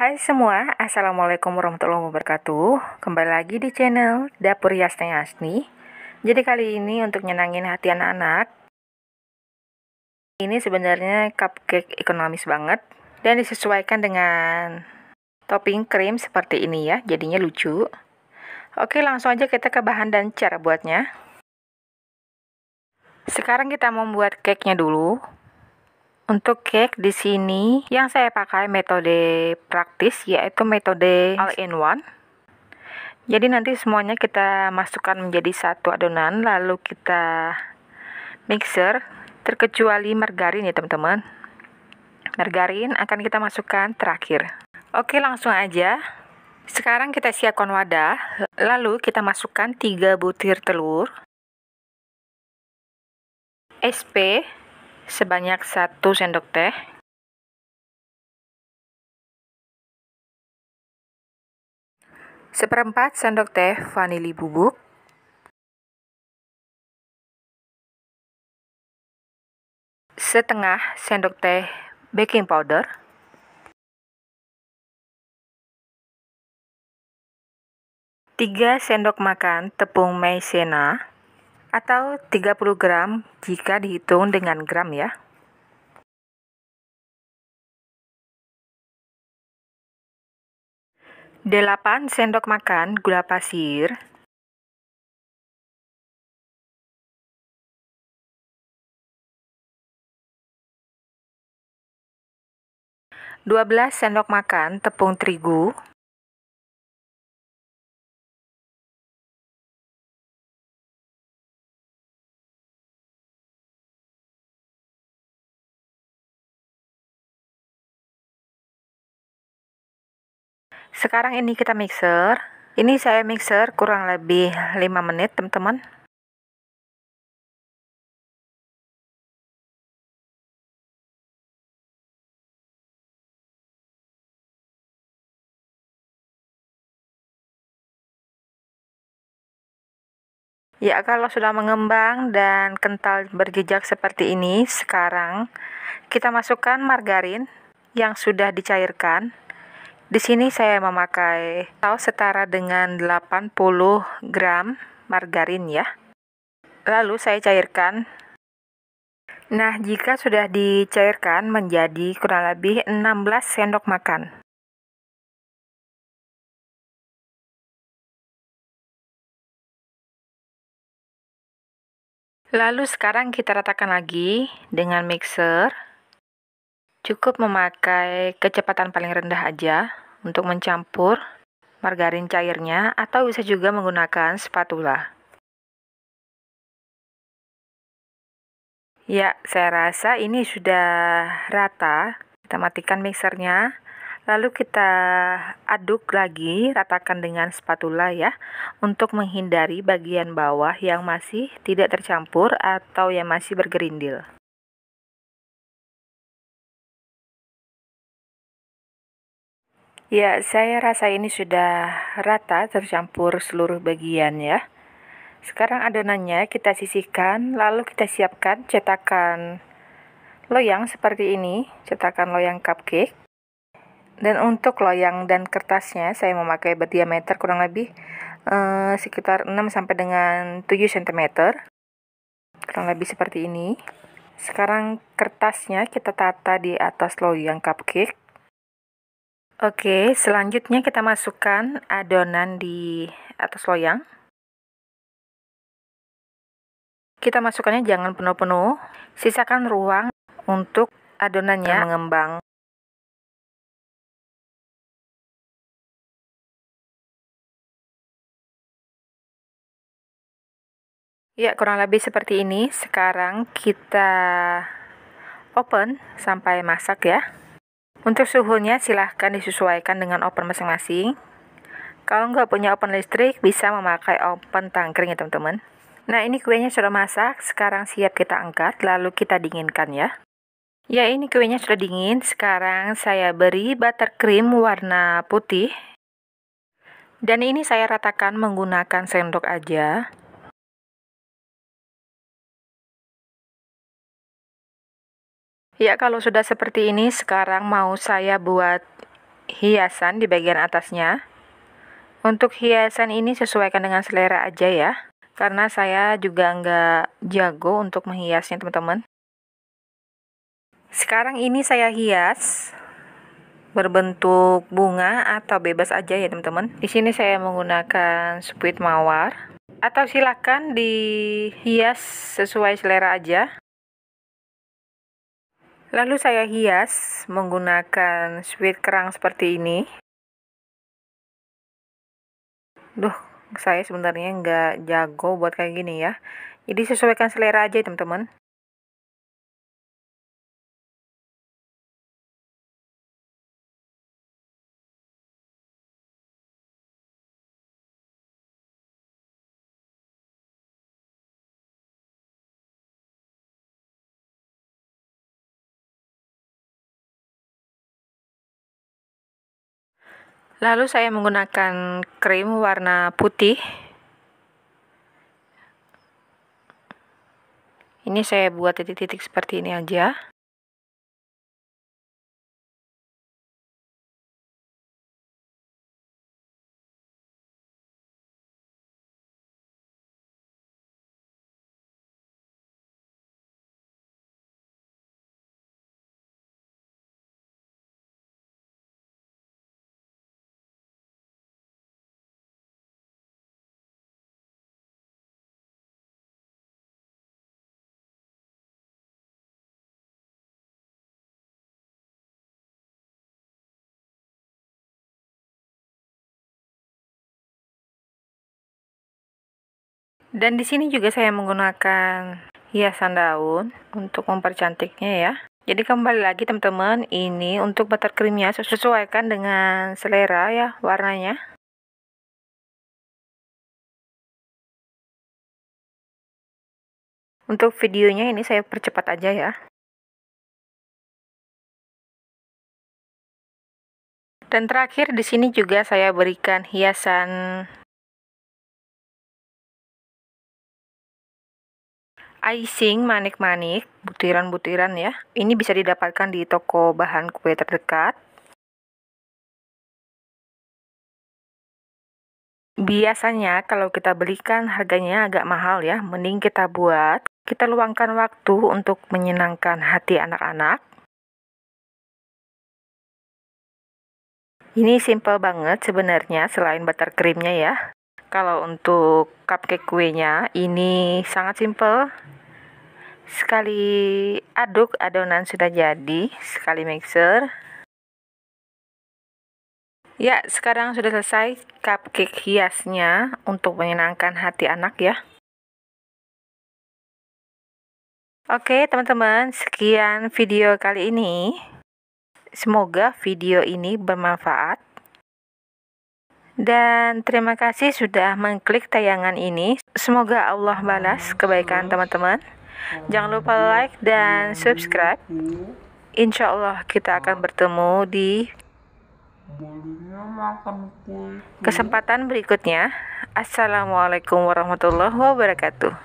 Hai semua, Assalamualaikum warahmatullahi wabarakatuh Kembali lagi di channel Dapur Yasni Asni Jadi kali ini untuk nyenangin hati anak-anak Ini sebenarnya cupcake ekonomis banget Dan disesuaikan dengan topping krim seperti ini ya Jadinya lucu Oke langsung aja kita ke bahan dan cara buatnya Sekarang kita membuat cake-nya dulu untuk cake di sini yang saya pakai metode praktis yaitu metode all in one. Jadi nanti semuanya kita masukkan menjadi satu adonan lalu kita mixer terkecuali margarin ya teman-teman. Margarin akan kita masukkan terakhir. Oke, langsung aja. Sekarang kita siapkan wadah, lalu kita masukkan 3 butir telur, SP, sebanyak 1 sendok teh. Seperempat sendok teh vanili bubuk. Setengah sendok teh baking powder. Tiga sendok makan tepung maizena atau 30 gram jika dihitung dengan gram ya. Delapan sendok makan gula pasir. Dua belas sendok makan tepung terigu. Sekarang ini kita mixer. Ini saya mixer kurang lebih 5 menit, teman-teman. Ya, kalau sudah mengembang dan kental berjejak seperti ini, sekarang kita masukkan margarin yang sudah dicairkan. Di sini saya memakai saus setara dengan 80 gram margarin ya. Lalu saya cairkan. Nah, jika sudah dicairkan menjadi kurang lebih 16 sendok makan. Lalu sekarang kita ratakan lagi dengan mixer. Cukup memakai kecepatan paling rendah aja untuk mencampur margarin cairnya atau bisa juga menggunakan spatula. Ya, saya rasa ini sudah rata. Kita matikan mixernya. Lalu kita aduk lagi, ratakan dengan spatula ya, untuk menghindari bagian bawah yang masih tidak tercampur atau yang masih bergerindil. Ya, saya rasa ini sudah rata tercampur seluruh bagian ya. Sekarang adonannya kita sisihkan, lalu kita siapkan cetakan loyang seperti ini, cetakan loyang cupcake. Dan untuk loyang dan kertasnya saya memakai berdiameter kurang lebih eh, sekitar 6 sampai dengan 7 cm. Kurang lebih seperti ini. Sekarang kertasnya kita tata di atas loyang cupcake. Oke, selanjutnya kita masukkan adonan di atas loyang. Kita masukkannya jangan penuh-penuh, sisakan ruang untuk adonannya mengembang. Ya, kurang lebih seperti ini. Sekarang kita open sampai masak ya. Untuk suhunya silahkan disesuaikan dengan oven masing-masing. Kalau nggak punya oven listrik, bisa memakai oven tangkring ya teman-teman. Nah ini kuenya sudah masak, sekarang siap kita angkat, lalu kita dinginkan ya. Ya ini kuenya sudah dingin, sekarang saya beri buttercream warna putih. Dan ini saya ratakan menggunakan sendok aja. Ya, kalau sudah seperti ini, sekarang mau saya buat hiasan di bagian atasnya. Untuk hiasan ini sesuaikan dengan selera aja ya, karena saya juga nggak jago untuk menghiasnya teman-teman. Sekarang ini saya hias berbentuk bunga atau bebas aja ya teman-teman. Di sini saya menggunakan spuit mawar atau silakan dihias sesuai selera aja. Lalu saya hias menggunakan sweet kerang seperti ini. Duh, saya sebenarnya nggak jago buat kayak gini ya. Jadi sesuaikan selera aja teman-teman. Lalu saya menggunakan krim warna putih. Ini saya buat titik-titik seperti ini aja. Dan di sini juga saya menggunakan hiasan daun untuk mempercantiknya ya. Jadi kembali lagi teman-teman, ini untuk buttercreamnya sesuaikan dengan selera ya warnanya. Untuk videonya ini saya percepat aja ya. Dan terakhir di sini juga saya berikan hiasan icing manik-manik, butiran-butiran ya. Ini bisa didapatkan di toko bahan kue terdekat. Biasanya kalau kita belikan harganya agak mahal ya, mending kita buat, kita luangkan waktu untuk menyenangkan hati anak-anak. Ini simple banget sebenarnya selain buttercreamnya ya. Kalau untuk cupcake kuenya ini sangat simple. Sekali aduk adonan sudah jadi, sekali mixer. Ya, sekarang sudah selesai cupcake hiasnya untuk menyenangkan hati anak ya. Oke, teman-teman, sekian video kali ini. Semoga video ini bermanfaat. Dan terima kasih sudah mengklik tayangan ini. Semoga Allah balas kebaikan teman-teman. Jangan lupa like dan subscribe. Insya Allah kita akan bertemu di kesempatan berikutnya. Assalamualaikum warahmatullahi wabarakatuh.